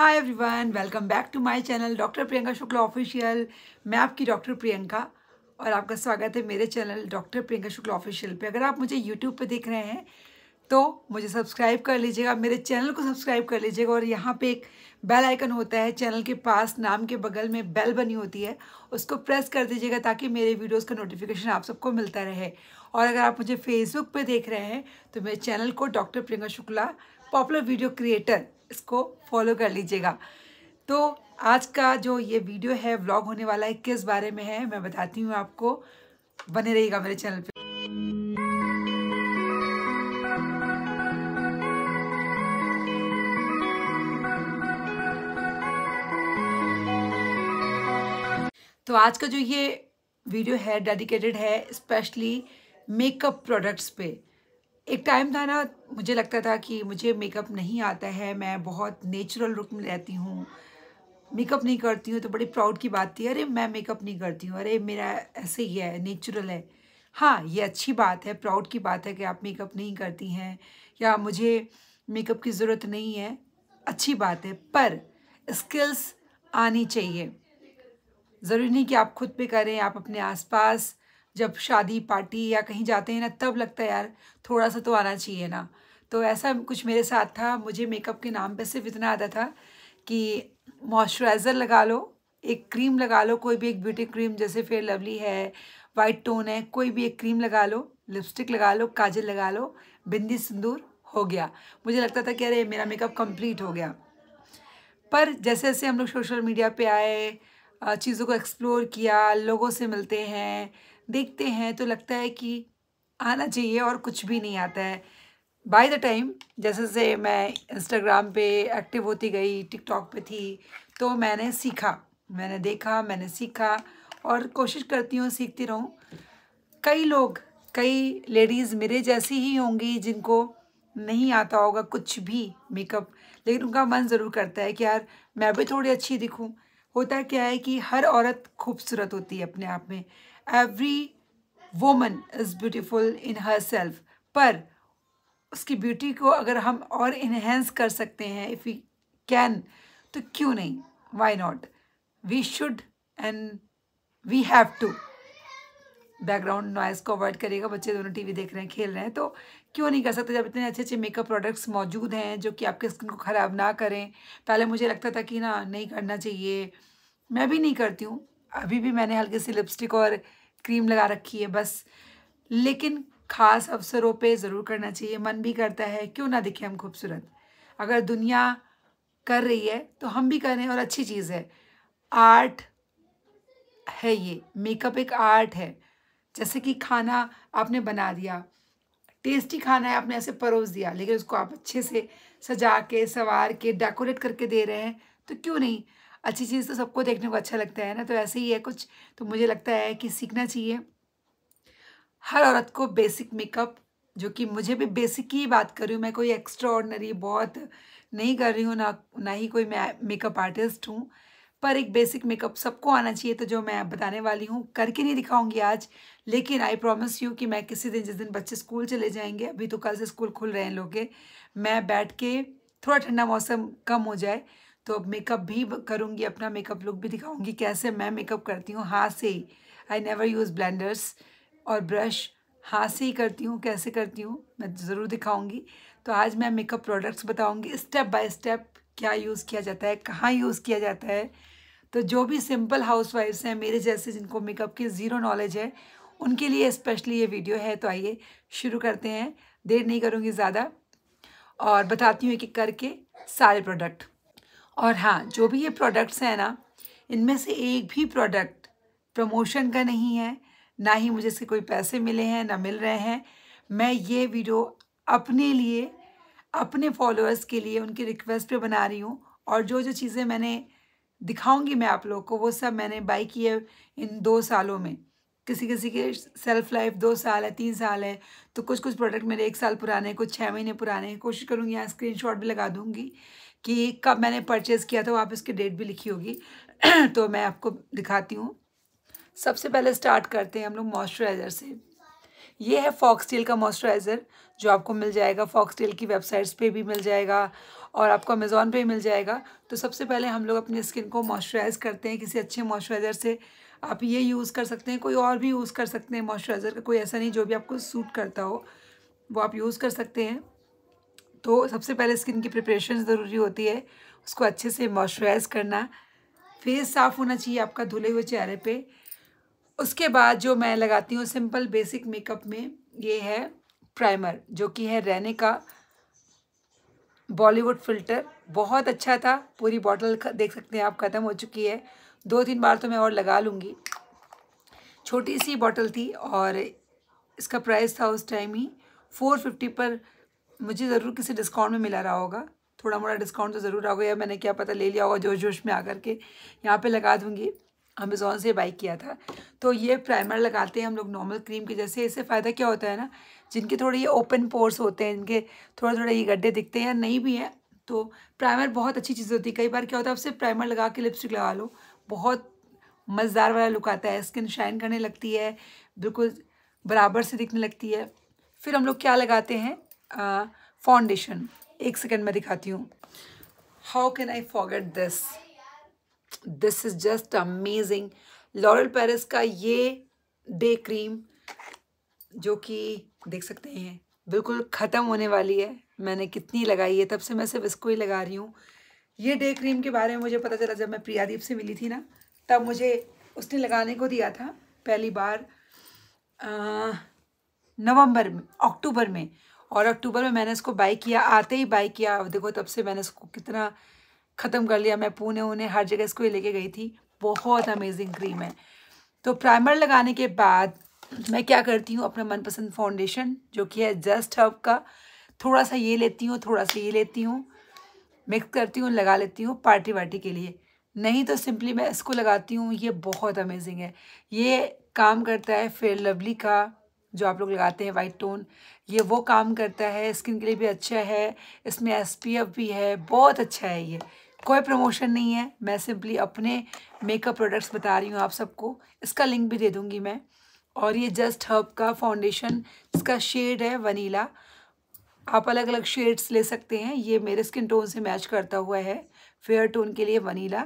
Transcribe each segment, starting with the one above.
hi everyone welcome back to my channel doctor Priyanka Shukla official मैं आपकी doctor Priyanka और आपका स्वागत है मेरे channel doctor Priyanka Shukla official पे अगर आप मुझे यूट्यूब पे देख रहे हैं तो मुझे सब्सक्राइब कर लीजिएगा मेरे चैनल को सब्सक्राइब कर लीजिएगा और यहाँ पे एक बेल आइकन होता है चैनल के पास नाम के बगल में बेल बनी होती है उसको प्रेस कर दीजिएगा ताकि मेरे वीडियोस का नोटिफिकेशन आप सबको मिलता रहे और अगर आप मुझे फेसबुक पे देख रहे हैं तो मेरे चैनल को doctor Priyanka Shukla popular video creator इसको फॉलो कर लीजिएगा तो आज का जो ये वीडियो है व्लॉग होने वाला है किस बारे में है मैं बताती हूँ आपको बने रहिएगा मेरे चैनल पर तो आज का जो ये वीडियो है डेडिकेटेड है स्पेशली मेकअप प्रोडक्ट्स पे एक टाइम था ना मुझे लगता था कि मुझे मेकअप नहीं आता है मैं बहुत नेचुरल रुक में रहती हूँ मेकअप नहीं करती हूँ तो बड़ी प्राउड की बात थी अरे मैं मेकअप नहीं करती हूँ अरे मेरा ऐसे ही है नेचुरल है हाँ ये अच्छी बात है प्राउड की बात है कि आप मेकअप नहीं करती हैं या मुझे मेकअप की ज़रूरत नहीं है अच्छी बात है पर स्किल्स आनी चाहिए ज़रूरी नहीं कि आप खुद पे करें आप अपने आसपास जब शादी पार्टी या कहीं जाते हैं ना तब लगता है यार थोड़ा सा तो आना चाहिए ना तो ऐसा कुछ मेरे साथ था मुझे मेकअप के नाम पे सिर्फ इतना आता था कि मॉइस्चराइज़र लगा लो एक क्रीम लगा लो कोई भी एक ब्यूटी क्रीम जैसे फेयर लवली है वाइट टोन है कोई भी एक क्रीम लगा लो लिपस्टिक लगा लो काजल लगा लो बिंदी सिंदूर हो गया मुझे लगता था कि अरे मेरा मेकअप कंप्लीट हो गया पर जैसे जैसे हम लोग सोशल मीडिया पे आए चीज़ों को एक्सप्लोर किया लोगों से मिलते हैं देखते हैं तो लगता है कि आना चाहिए और कुछ भी नहीं आता है बाय द टाइम जैसे जैसे मैं इंस्टाग्राम पे एक्टिव होती गई टिकटॉक पे थी तो मैंने सीखा मैंने देखा मैंने सीखा और कोशिश करती हूँ सीखती रहूँ कई लोग कई लेडीज़ मेरे जैसी ही होंगी जिनको नहीं आता होगा कुछ भी मेकअप लेकिन उनका मन ज़रूर करता है कि यार मैं भी थोड़ी अच्छी दिखूँ होता क्या है कि हर औरत खूबसूरत होती है अपने आप में every woman is beautiful in her self पर उसकी ब्यूटी को अगर हम और इन्हेंस कर सकते हैं इफ़ यू कैन तो क्यों नहीं why not we should and we have to background noise को अवॉइड करेगा बच्चे दोनों टीवी देख रहे हैं खेल रहे हैं तो क्यों नहीं कर सकते जब इतने अच्छे अच्छे मेकअप प्रोडक्ट्स मौजूद हैं जो कि आपके स्किन को ख़राब ना करें पहले मुझे लगता था कि ना नहीं करना चाहिए मैं भी नहीं करती हूँ अभी भी मैंने हल्की सी लिपस्टिक और क्रीम लगा रखी है बस लेकिन ख़ास अवसरों पर ज़रूर करना चाहिए मन भी करता है क्यों ना दिखें हम खूबसूरत अगर दुनिया कर रही है तो हम भी करें और अच्छी चीज़ है आर्ट है ये मेकअप एक आर्ट है जैसे कि खाना आपने बना दिया टेस्टी खाना है आपने ऐसे परोस दिया लेकिन उसको आप अच्छे से सजा के सवार के डेकोरेट करके दे रहे हैं तो क्यों नहीं अच्छी चीज़ तो सबको देखने को अच्छा लगता है ना तो ऐसे ही है कुछ तो मुझे लगता है कि सीखना चाहिए हर औरत को बेसिक मेकअप जो कि मुझे भी बेसिक की बात कर रही हूँ मैं कोई एक्स्ट्रा ऑर्डनरी बहुत नहीं कर रही हूँ ना ना ही कोई मैं मेकअप आर्टिस्ट हूँ पर एक बेसिक मेकअप सबको आना चाहिए तो जो मैं बताने वाली हूँ करके नहीं दिखाऊंगी आज लेकिन आई प्रॉमिस यू कि मैं किसी दिन जिस दिन बच्चे स्कूल चले जाएंगे अभी तो कल से स्कूल खुल रहे हैं लोग के मैं बैठ के थोड़ा ठंडा मौसम कम हो जाए तो अब मेकअप भी करूँगी अपना मेकअप लुक भी दिखाऊँगी कैसे मैं मेकअप करती हूँ हाथ से ही आई नेवर यूज़ ब्लेंडर्स और ब्रश हाथ से ही करती हूँ कैसे करती हूँ मैं ज़रूर दिखाऊँगी तो आज मैं मेकअप प्रोडक्ट्स बताऊँगी स्टेप बाय स्टेप क्या यूज़ किया जाता है कहाँ यूज़ किया जाता है तो जो भी सिंपल हाउसवाइफ्स हैं मेरे जैसे जिनको मेकअप की ज़ीरो नॉलेज है उनके लिए स्पेशली ये वीडियो है तो आइए शुरू करते हैं देर नहीं करूँगी ज़्यादा और बताती हूँ एक एक करके सारे प्रोडक्ट और हाँ जो भी ये प्रोडक्ट्स हैं ना इनमें से एक भी प्रोडक्ट प्रमोशन का नहीं है ना ही मुझे इसके कोई पैसे मिले हैं ना मिल रहे हैं मैं ये वीडियो अपने लिए अपने फॉलोअर्स के लिए उनकी रिक्वेस्ट पे बना रही हूँ और जो जो चीज़ें मैंने दिखाऊंगी मैं आप लोग को वो सब मैंने बाई की है इन दो सालों में किसी किसी के सेल्फ लाइफ दो साल है तीन साल है तो कुछ कुछ प्रोडक्ट मेरे एक साल पुराने कुछ छः महीने पुराने हैं कोशिश करूँगी यहाँ स्क्रीन भी लगा दूँगी कि कब मैंने परचेज़ किया था आप इसकी डेट भी लिखी होगी तो मैं आपको दिखाती हूँ सबसे पहले स्टार्ट करते हैं हम लोग मॉइस्चराइज़र से ये है फॉक्सटेल का मॉइस्चराइज़र जो आपको मिल जाएगा फॉक्सटेल की वेबसाइट्स पे भी मिल जाएगा और आपको अमेज़ोन पे ही मिल जाएगा तो सबसे पहले हम लोग अपनी स्किन को मॉइस्चराइज़ करते हैं किसी अच्छे मॉइस्चराइज़र से आप ये यूज़ कर सकते हैं कोई और भी यूज़ कर सकते हैं मॉइस्चराइज़र का कोई ऐसा नहीं जो भी आपको सूट करता हो वो आप यूज़ कर सकते हैं तो सबसे पहले स्किन की प्रिपरेशन ज़रूरी होती है उसको अच्छे से मॉइस्चराइज़ करना फेस साफ़ होना चाहिए आपका धुले हुए चेहरे पर उसके बाद जो मैं लगाती हूँ सिंपल बेसिक मेकअप में ये है प्राइमर जो कि है रहने का बॉलीवुड फ़िल्टर बहुत अच्छा था पूरी बॉटल देख सकते हैं आप ख़त्म हो चुकी है दो तीन बार तो मैं और लगा लूँगी छोटी सी बॉटल थी और इसका प्राइस था उस टाइम ही फ़ोर फिफ्टी पर मुझे ज़रूर किसी डिस्काउंट में मिला रहा होगा थोड़ा मोड़ा डिस्काउंट तो ज़रूर आ गया मैंने क्या पता ले लिया होगा जोश जोश में आकर के यहाँ पे लगा दूँगी अमेज़ोन से बाई किया था तो ये प्राइमर लगाते हैं हम लोग नॉर्मल क्रीम के जैसे इससे फ़ायदा क्या होता है ना जिनके थोड़े ये ओपन पोर्स होते हैं इनके थोड़े थोड़े ये गड्ढे दिखते हैं या नहीं भी हैं तो प्राइमर बहुत अच्छी चीज़ होती है कई बार क्या होता है आप सिर्फ प्राइमर लगा के लिपस्टिक लगा लो बहुत मज़ेदार वाला लुक आता है स्किन शाइन करने लगती है बिल्कुल बराबर से दिखने लगती है फिर हम लोग क्या लगाते हैं फाउंडेशन एक सेकेंड में दिखाती हूँ how can I forget this this is just amazing L'Oréal Paris का ये डे क्रीम जो कि देख सकते हैं बिल्कुल ख़त्म होने वाली है मैंने कितनी लगाई है तब से मैं सिर्फ इसको ही लगा रही हूँ ये डे क्रीम के बारे में मुझे पता चला जब मैं प्रियादीप से मिली थी ना तब मुझे उसने लगाने को दिया था पहली बार नवंबर में अक्टूबर में और अक्टूबर में मैंने इसको बाई किया आते ही बाई किया देखो तब से मैंने इसको कितना ख़त्म कर लिया मैं पुणे उन्हें हर जगह इसको ही लेके गई थी बहुत अमेजिंग क्रीम है तो प्राइमर लगाने के बाद मैं क्या करती हूँ अपना मनपसंद फाउंडेशन जो कि है जस्ट हब का थोड़ा सा ये लेती हूँ थोड़ा सा ये लेती हूँ मिक्स करती हूँ लगा लेती हूँ पार्टी वार्टी के लिए नहीं तो सिंपली मैं इसको लगाती हूँ ये बहुत अमेजिंग है ये काम करता है फेयर लवली का जो आप लोग लगाते हैं वाइट टोन ये वो काम करता है स्किन के लिए भी अच्छा है इसमें एस भी है बहुत अच्छा है ये कोई प्रमोशन नहीं है मैं सिंपली अपने मेकअप प्रोडक्ट्स बता रही हूँ आप सबको इसका लिंक भी दे दूँगी मैं और ये जस्ट हर्ब का फाउंडेशन इसका शेड है वनीला आप अलग अलग शेड्स ले सकते हैं ये मेरे स्किन टोन से मैच करता हुआ है फेयर टोन के लिए वनीला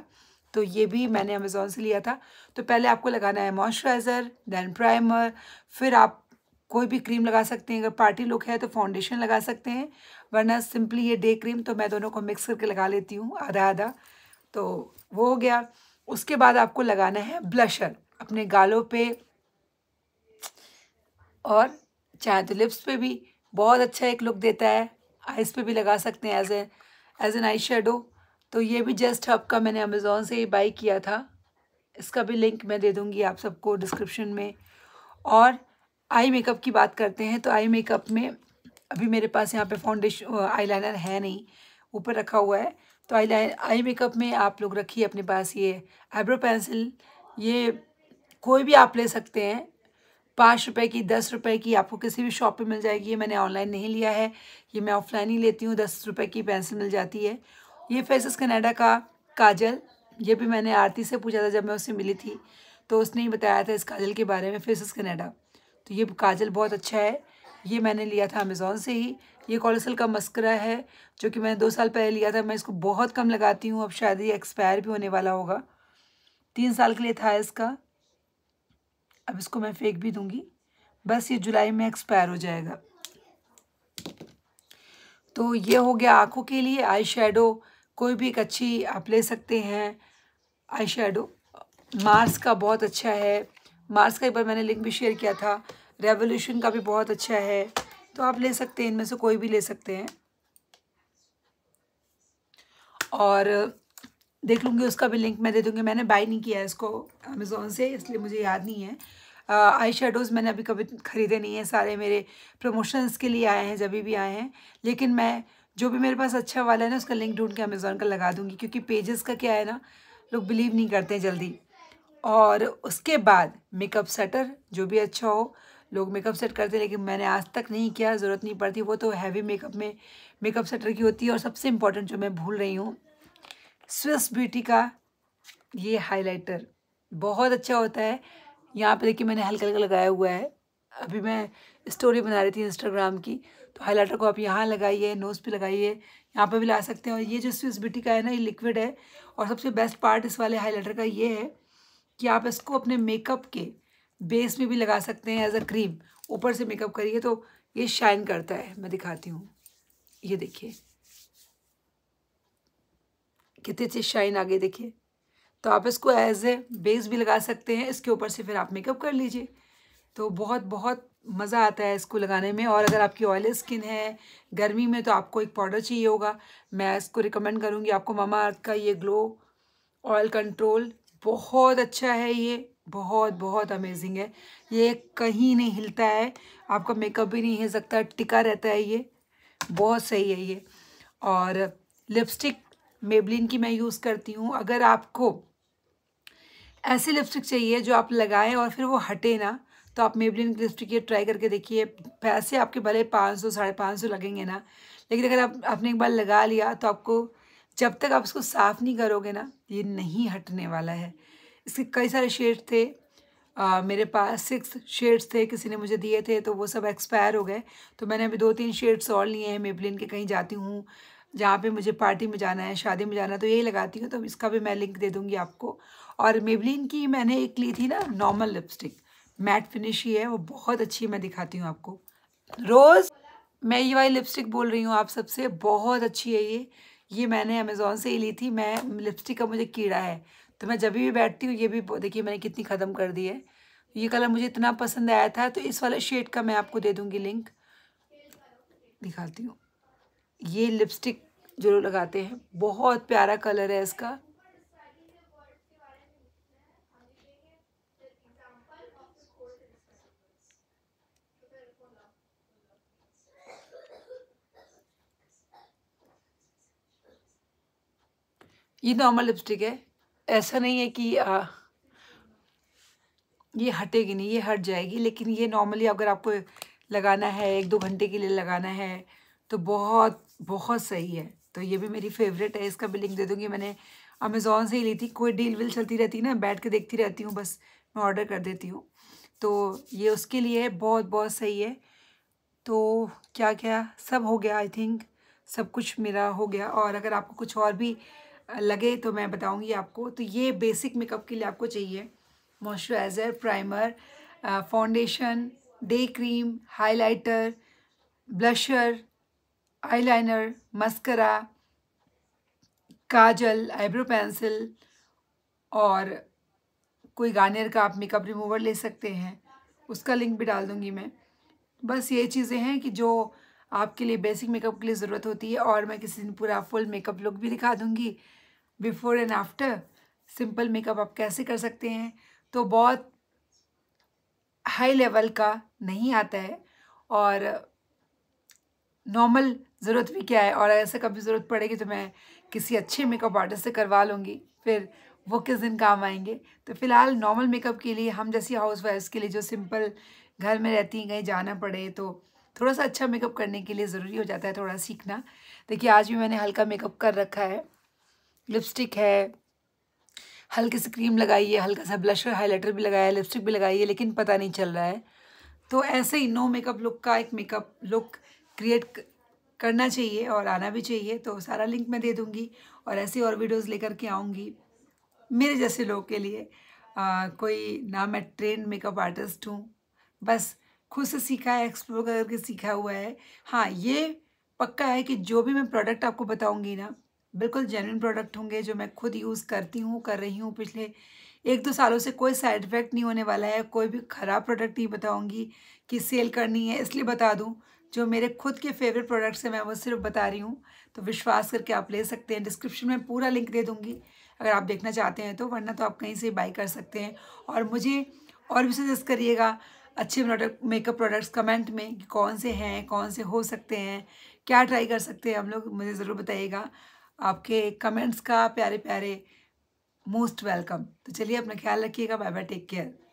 तो ये भी मैंने अमेज़ोन से लिया था तो पहले आपको लगाना है मॉइस्चराइज़र दैन प्राइमर फिर आप कोई भी क्रीम लगा सकते हैं अगर पार्टी लुक है तो फाउंडेशन लगा सकते हैं वरना सिंपली ये डे क्रीम तो मैं दोनों को मिक्स करके लगा लेती हूँ आधा आधा तो वो हो गया उसके बाद आपको लगाना है ब्लशर अपने गालों पे और चाहे तो लिप्स पे भी बहुत अच्छा एक लुक देता है आइज़ पे भी लगा सकते हैं as a as an eye shadow तो ये भी जस्ट हब का मैंने अमेज़ोन से ही बाई किया था इसका भी लिंक मैं दे दूँगी आप सबको डिस्क्रिप्शन में और आई मेकअप की बात करते हैं तो आई मेकअप में अभी मेरे पास यहाँ पे फाउंडेशन आईलाइनर है नहीं ऊपर रखा हुआ है तो आई लाइन आई मेकअप में आप लोग रखिए अपने पास ये आईब्रो पेंसिल ये कोई भी आप ले सकते हैं पाँच रुपए की दस रुपए की आपको किसी भी शॉप पे मिल जाएगी ये मैंने ऑनलाइन नहीं लिया है ये मैं ऑफलाइन ही लेती हूँ दस रुपए की पेंसिल मिल जाती है ये फेसेस कनाडा का काजल ये भी मैंने आरती से पूछा था जब मैं उससे मिली थी तो उसने ही बताया था इस काजल के बारे में फेसेस कनाडा तो ये काजल बहुत अच्छा है ये मैंने लिया था अमेज़ोन से ही ये कॉलोसल का मस्करा है जो कि मैंने दो साल पहले लिया था मैं इसको बहुत कम लगाती हूँ अब शायद ये एक्सपायर भी होने वाला होगा तीन साल के लिए था इसका अब इसको मैं फेंक भी दूंगी बस ये जुलाई में एक्सपायर हो जाएगा तो ये हो गया आँखों के लिए आई शेडो कोई भी एक अच्छी आप ले सकते हैं आई शेडो मार्स का बहुत अच्छा है मार्स का एक बार मैंने लिंक भी शेयर किया था रेवोल्यूशन का भी बहुत अच्छा है तो आप ले सकते हैं इनमें से कोई भी ले सकते हैं और देख लूँगी उसका भी लिंक मैं दे दूँगी मैंने बाई नहीं किया है इसको अमेज़ोन से इसलिए मुझे याद नहीं है आई शेडोज़ मैंने अभी कभी ख़रीदे नहीं हैं सारे मेरे प्रमोशंस के लिए आए हैं जब भी आए हैं लेकिन मैं जो भी मेरे पास अच्छा वाला है ना उसका लिंक ढूंढ के अमेज़ोन का लगा दूँगी क्योंकि पेजेस का क्या है ना लोग बिलीव नहीं करते हैं जल्दी और उसके बाद मेकअप सेटर जो भी अच्छा हो लोग मेकअप सेट करते लेकिन मैंने आज तक नहीं किया ज़रूरत नहीं पड़ती वो तो हैवी मेकअप में मेकअप सेटर की होती है और सबसे इम्पॉर्टेंट जो मैं भूल रही हूँ स्विस ब्यूटी का ये हाइलाइटर बहुत अच्छा होता है यहाँ पे देखिए मैंने हल्का हल्का लगाया हुआ है अभी मैं स्टोरी बना रही थी इंस्टाग्राम की तो हाइलाइटर को आप यहाँ लगाइए नोज़ पे लगाइए यहाँ पे भी ला सकते हैं और ये जो स्विस ब्यूटी का है ना ये लिक्विड है और सबसे बेस्ट पार्ट इस वाले हाइलाइटर का ये है कि आप इसको अपने मेकअप के बेस में भी लगा सकते हैं एज अ क्रीम ऊपर से मेकअप करिए तो ये शाइन करता है मैं दिखाती हूँ ये देखिए कितनी चीज़ शाइन आ गई देखिए तो आप इसको एज ए बेस भी लगा सकते हैं इसके ऊपर से फिर आप मेकअप कर लीजिए तो बहुत बहुत मज़ा आता है इसको लगाने में और अगर आपकी ऑयली स्किन है गर्मी में तो आपको एक पाउडर चाहिए होगा मैं इसको रिकमेंड करूँगी आपको मामा अर्थ का ये ग्लो ऑयल कंट्रोल बहुत अच्छा है ये बहुत बहुत अमेजिंग है ये कहीं नहीं हिलता है आपका मेकअप भी नहीं हिल सकता टिका रहता है ये बहुत सही है ये और लिपस्टिक मेबलिन की मैं यूज़ करती हूँ अगर आपको ऐसी लिपस्टिक चाहिए जो आप लगाएं और फिर वो हटे ना तो आप मेबलिन की लिपस्टिक ये ट्राई करके देखिए पैसे आपके भले पाँच सौ साढ़े पाँच सौ लगेंगे ना लेकिन अगर आप आपने एक बार लगा लिया तो आपको जब तक आप इसको साफ़ नहीं करोगे ना ये नहीं हटने वाला है इसके कई सारे शेड थे आ, मेरे पास सिक्स शेड्स थे किसी ने मुझे दिए थे तो वो सब एक्सपायर हो गए तो मैंने अभी दो तीन शेड्स और लिए हैं मेबलिन के कहीं जाती हूँ जहाँ पे मुझे पार्टी में जाना है शादी में जाना है तो यही लगाती हूँ तो इसका भी मैं लिंक दे दूँगी आपको और मेबलिन की मैंने एक ली थी ना नॉर्मल लिपस्टिक मैट फिनिश ही है वो बहुत अच्छी मैं दिखाती हूँ आपको रोज़ मैं ये वाली लिपस्टिक बोल रही हूँ आप सबसे बहुत अच्छी है ये ये मैंने अमेज़ोन से ही ली थी मैं लिपस्टिक का मुझे कीड़ा है तो मैं जब भी बैठती हूँ ये भी देखिए मैंने कितनी ख़त्म कर दी है ये कलर मुझे इतना पसंद आया था तो इस वाले शेड का मैं आपको दे दूँगी लिंक दिखाती हूँ ये लिपस्टिक जरूर लगाते हैं बहुत प्यारा कलर है इसका ये नॉर्मल लिपस्टिक है ऐसा नहीं है कि आ, ये हटेगी नहीं ये हट जाएगी लेकिन ये नॉर्मली अगर आपको लगाना है एक दो घंटे के लिए लगाना है तो बहुत बहुत सही है तो ये भी मेरी फेवरेट है इसका भी लिंक दे दूँगी मैंने अमेज़ोन से ही ली थी कोई डील विल चलती रहती है ना बैठ के देखती रहती हूँ बस मैं ऑर्डर कर देती हूँ तो ये उसके लिए बहुत बहुत सही है तो क्या क्या सब हो गया आई थिंक सब कुछ मेरा हो गया और अगर आपको कुछ और भी लगे तो मैं बताऊँगी आपको तो ये बेसिक मेकअप के लिए आपको चाहिए moisturiser primer foundation day cream highlighter blusher eyeliner mascara kajal eyebrow pencil और कोई गार्नियर का आप मेकअप रिमूवर ले सकते हैं उसका लिंक भी डाल दूँगी मैं बस ये चीज़ें हैं कि जो आपके लिए बेसिक मेकअप के लिए ज़रूरत होती है और मैं किसी दिन पूरा फुल मेकअप लुक भी दिखा दूँगी before and after simple makeup आप कैसे कर सकते हैं तो बहुत हाई लेवल का नहीं आता है और नॉर्मल ज़रूरत भी क्या है और ऐसे कभी ज़रूरत पड़ेगी तो मैं किसी अच्छे मेकअप आर्टिस्ट से करवा लूँगी फिर वो किस दिन काम आएंगे तो फिलहाल नॉर्मल मेकअप के लिए हम जैसी हाउस वाइफ्स के लिए जो सिंपल घर में रहती हैं कहीं जाना पड़े तो थोड़ा सा अच्छा मेकअप करने के लिए ज़रूरी हो जाता है थोड़ा सीखना देखिए आज भी मैंने हल्का मेकअप कर रखा है लिपस्टिक है हल्की सी क्रीम लगाई है हल्का सा ब्लशर हाइलाइटर भी लगाया है लिपस्टिक भी लगाई है लेकिन पता नहीं चल रहा है तो ऐसे ही नो मेकअप लुक का एक मेकअप लुक क्रिएट करना चाहिए और आना भी चाहिए तो सारा लिंक मैं दे दूँगी और ऐसी और वीडियोज़ लेकर के आऊँगी मेरे जैसे लोग के लिए आ, कोई ना मैं ट्रेन मेकअप आर्टिस्ट हूँ बस खुद से सीखा है एक्सप्लोर करके सीखा हुआ है हाँ ये पक्का है कि जो भी मैं प्रोडक्ट आपको बताऊँगी ना बिल्कुल जेनविन प्रोडक्ट होंगे जो मैं खुद यूज़ करती हूँ कर रही हूँ पिछले एक दो सालों से कोई साइड इफ़ेक्ट नहीं होने वाला है कोई भी ख़राब प्रोडक्ट नहीं बताऊँगी कि सेल करनी है इसलिए बता दूँ जो मेरे खुद के फेवरेट प्रोडक्ट्स हैं मैं वो सिर्फ बता रही हूँ तो विश्वास करके आप ले सकते हैं डिस्क्रिप्शन में पूरा लिंक दे दूँगी अगर आप देखना चाहते हैं तो वरना तो आप कहीं से बाई कर सकते हैं और मुझे और भी सजेस्ट करिएगा अच्छे प्रोडक्ट मेकअप प्रोडक्ट्स कमेंट में कि कौन से हैं कौन से हो सकते हैं क्या ट्राई कर सकते हैं हम लोग मुझे ज़रूर बताइएगा आपके कमेंट्स का प्यारे प्यारे मोस्ट वेलकम तो चलिए अपना ख्याल रखिएगा बाय बाय टेक केयर